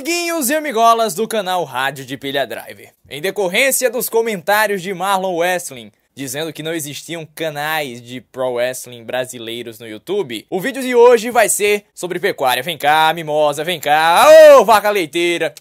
amiguinhos e amigolas do canal Rádio de Pilha Drive. Em decorrência dos comentários de Marlon Westling, dizendo que não existiam canais de pro wrestling brasileiros no YouTube. O vídeo de hoje vai ser sobre pecuária. Vem cá, mimosa, vem cá. Ô, vaca leiteira.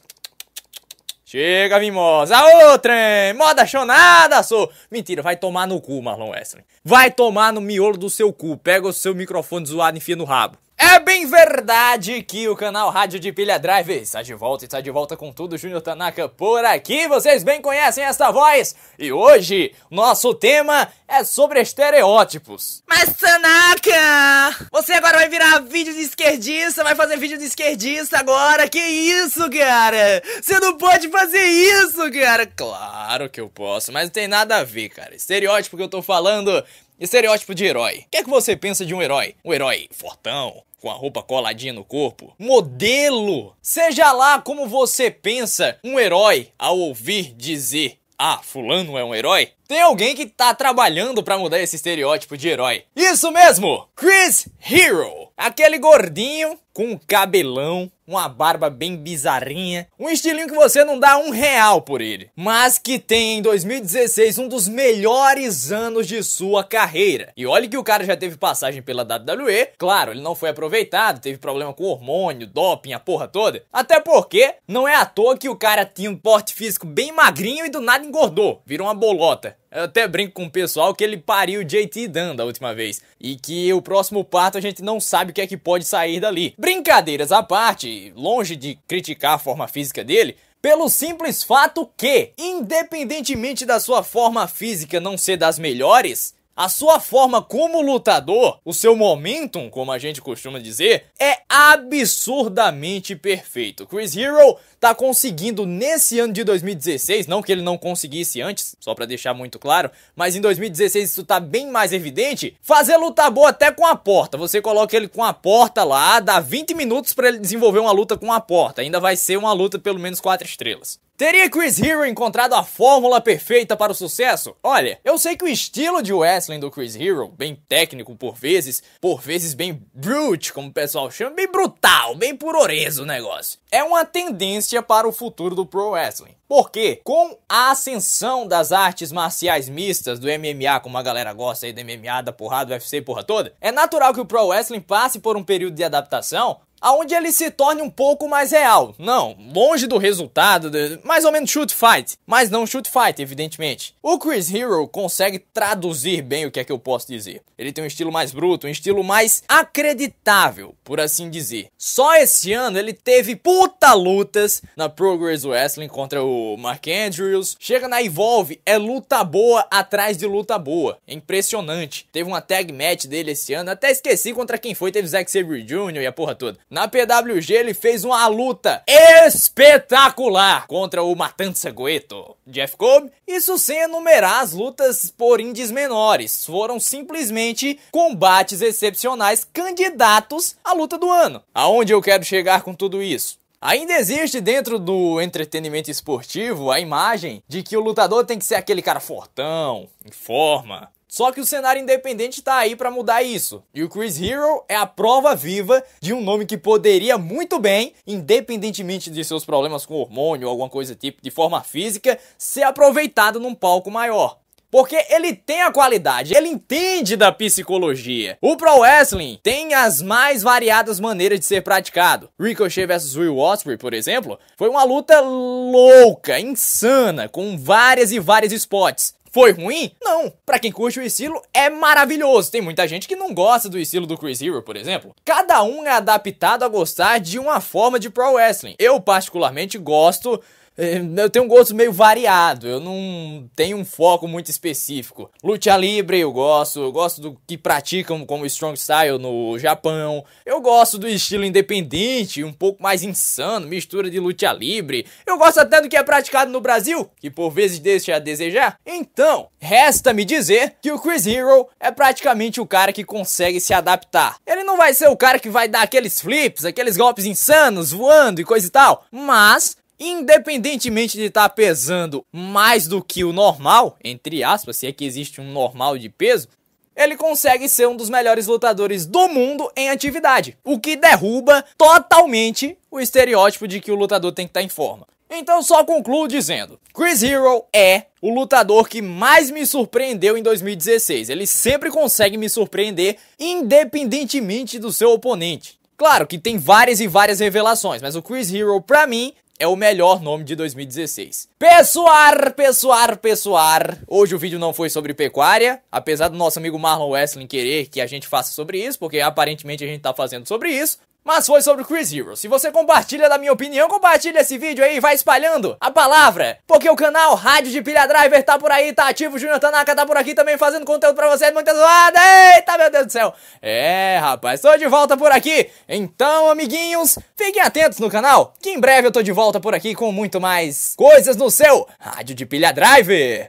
Chega, mimosa. Ô, trem, moda chonada, sou. Mentira, vai tomar no cu, Marlon Westling. Vai tomar no miolo do seu cu. Pega o seu microfone zoado e enfia no rabo. É bem verdade que o canal Rádio de Pilha Drive está de volta e está de volta com tudo. Júnior Tanaka por aqui, vocês bem conhecem esta voz. E hoje, nosso tema é sobre estereótipos. Mas Tanaka, você agora vai virar vídeo de esquerdista, vai fazer vídeo de esquerdista agora. Que isso, cara? Você não pode fazer isso, cara. Claro que eu posso, mas não tem nada a ver, cara. Estereótipo que eu tô falando Estereótipo de herói. O que é que você pensa de um herói? Um herói fortão, com a roupa coladinha no corpo. Modelo! Seja lá como você pensa um herói ao ouvir dizer: Ah, Fulano é um herói? Tem alguém que tá trabalhando para mudar esse estereótipo de herói. Isso mesmo! Chris Hero! Aquele gordinho com um cabelão uma barba bem bizarrinha, um estilinho que você não dá um real por ele, mas que tem em 2016 um dos melhores anos de sua carreira. E olha que o cara já teve passagem pela WWE, claro, ele não foi aproveitado, teve problema com hormônio, doping, a porra toda, até porque não é à toa que o cara tinha um porte físico bem magrinho e do nada engordou, virou uma bolota. Eu até brinco com o pessoal que ele pariu o JT Dunn da última vez. E que o próximo parto a gente não sabe o que é que pode sair dali. Brincadeiras à parte, longe de criticar a forma física dele, pelo simples fato que, independentemente da sua forma física não ser das melhores, a sua forma como lutador, o seu momentum, como a gente costuma dizer, é absurdamente perfeito. Chris Hero tá conseguindo nesse ano de 2016, não que ele não conseguisse antes, só para deixar muito claro, mas em 2016 isso tá bem mais evidente, fazer luta boa até com a porta. Você coloca ele com a porta lá, dá 20 minutos para ele desenvolver uma luta com a porta. Ainda vai ser uma luta pelo menos 4 estrelas. Teria Chris Hero encontrado a fórmula perfeita para o sucesso? Olha, eu sei que o estilo de wrestling do Chris Hero, bem técnico por vezes, por vezes bem brute, como o pessoal chama, bem brutal, bem puroreso o negócio, é uma tendência para o futuro do pro wrestling. Porque com a ascensão das artes marciais mistas, do MMA, como a galera gosta aí do MMA, da porrada, do UFC, porra toda, é natural que o pro wrestling passe por um período de adaptação aonde ele se torne um pouco mais real. Não, longe do resultado, mais ou menos shoot fight, mas não shoot fight, evidentemente. O Chris Hero consegue traduzir bem o que é que eu posso dizer. Ele tem um estilo mais bruto, um estilo mais acreditável, por assim dizer. Só esse ano ele teve puta lutas na Progress Wrestling contra o Mark Andrews. Chega na Evolve, é luta boa atrás de luta boa. É impressionante. Teve uma tag match dele esse ano, até esqueci contra quem foi, teve Zack Sabre Jr. e a porra toda. Na PWG ele fez uma luta espetacular contra o Matanza Goeto. Jeff Cobb, isso sem enumerar as lutas por indies menores, foram simplesmente combates excepcionais candidatos à luta do ano. Aonde eu quero chegar com tudo isso? Ainda existe dentro do entretenimento esportivo a imagem de que o lutador tem que ser aquele cara fortão, em forma, só que o cenário independente tá aí para mudar isso. E o Chris Hero é a prova viva de um nome que poderia muito bem, independentemente de seus problemas com hormônio ou alguma coisa tipo de forma física, ser aproveitado num palco maior. Porque ele tem a qualidade, ele entende da psicologia. O Pro Wrestling tem as mais variadas maneiras de ser praticado. Ricochet vs Will Ospreay, por exemplo, foi uma luta louca, insana, com várias e várias spots. Foi ruim? Não. Para quem curte o estilo, é maravilhoso. Tem muita gente que não gosta do estilo do Chris Hero, por exemplo. Cada um é adaptado a gostar de uma forma de pro wrestling. Eu particularmente gosto é, eu tenho um gosto meio variado, eu não tenho um foco muito específico. Luta livre eu gosto, eu gosto do que praticam como strong style no Japão. Eu gosto do estilo independente, um pouco mais insano, mistura de luta livre. Eu gosto até do que é praticado no Brasil, que por vezes deixa a desejar. Então, resta-me dizer que o Chris Hero é praticamente o cara que consegue se adaptar. Ele não vai ser o cara que vai dar aqueles flips, aqueles golpes insanos, voando e coisa e tal, mas independentemente de estar tá pesando mais do que o normal, entre aspas, se é que existe um normal de peso, ele consegue ser um dos melhores lutadores do mundo em atividade, o que derruba totalmente o estereótipo de que o lutador tem que estar tá em forma. Então só concluo dizendo, Chris Hero é o lutador que mais me surpreendeu em 2016. Ele sempre consegue me surpreender independentemente do seu oponente. Claro que tem várias e várias revelações, mas o Chris Hero para mim é o melhor nome de 2016. Pessoar, pessoar, pessoar. Hoje o vídeo não foi sobre pecuária, apesar do nosso amigo Marlon Wesley querer que a gente faça sobre isso, porque aparentemente a gente tá fazendo sobre isso mas foi sobre Chris Hero. Se você compartilha da minha opinião, compartilha esse vídeo aí e vai espalhando a palavra, porque o canal Rádio de Pilha Driver tá por aí, tá ativo, o Junior Tanaka tá por aqui também fazendo conteúdo pra vocês, Muito zoado. eita meu Deus do céu. É, rapaz, tô de volta por aqui, então amiguinhos, fiquem atentos no canal, que em breve eu tô de volta por aqui com muito mais coisas no seu Rádio de Pilha Driver.